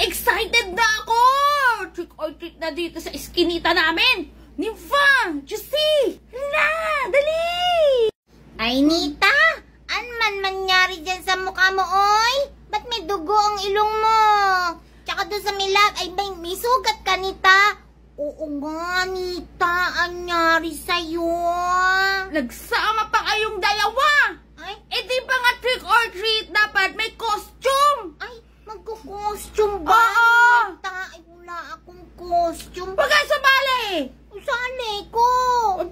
Excited na ako! Trick or treat na dito sa iskinita namin! Niva! Jussie! Hala! Dali! Ay, Nita! man mangyari dyan sa mukha mo, oy! Ba't may dugo ang ilong mo? Tsaka doon sa milag, ay may, may sugat ka, Nita! Oo nga, Nita! Anyari sa'yo! Nagsama pa kayong dalawa! Ay? Eh, di ba nga trick or treat dapat may costume? costume ba? Ah, oh! tayo wala akong costume. Huwag kayo Saan Sali eh, ko!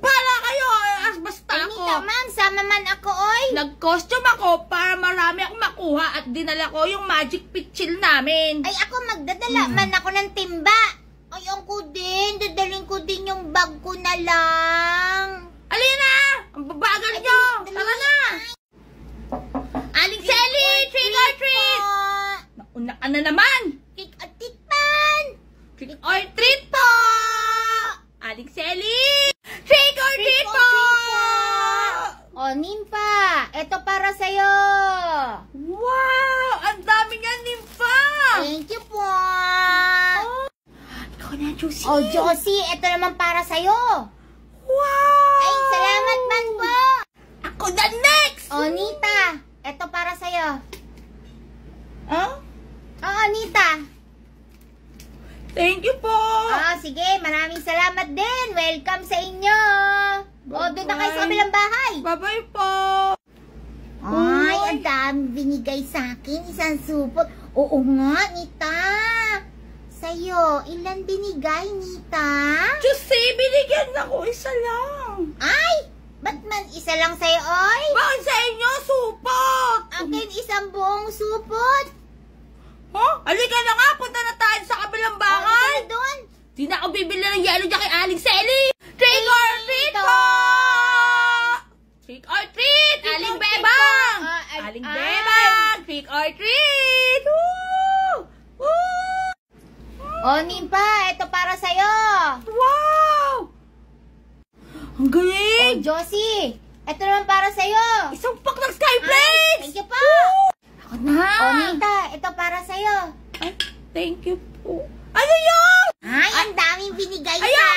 Para kayo! As ah, ah, basta Ay, ako! Anita ma'am, sama man ako oy! Nag-costume ako para marami akong makuha at dinala ko yung magic pitchil namin. Ay ako magdadala hmm. man ako ng timba. Ay, ang ko din. Dadaling ko din yung bag ko na lang. Ano naman? Kick or treat man! Kick or treat po! Aling Selly! Trick or treat po! O, Nimpa! Ito para sa'yo! Wow! Ang dami nga, Nimpa! Thank you po! Ikaw na, Josie! O, Josie! Ito naman para sa'yo! Wow! Ay, salamat man po! Ako na next! O, Nita! Ito para sa'yo. Huh? Anita. Thank you po. Oh, sige, maraming salamat din. Welcome sa inyo. Bye -bye. O, doon na kayo sa kabilang bahay. Bye-bye po. Ay, Uy. ang dami binigay sa akin. Isang supot. Oo nga, Nita. Sa'yo, ilan binigay, Nita? Diyose, eh, binigyan ako. Isa lang. Ay, ba't man isa lang sa'yo, oy? Bakit yelo ano dyan kay Aling Selly. Trick or treat po! Trick or treat! Aling Bebang! Ah, Aling ah. Bebang! Trick or treat! Woo! Woo! O, Nimpa, ito para sa'yo. Wow! Ang galing! O, Josie, ito naman para sa'yo. Isang pack ng Skyflex! Thank you po! Woo! Ako na! O, Nita, ito para sa'yo. Ay, thank you po binigay Ayan!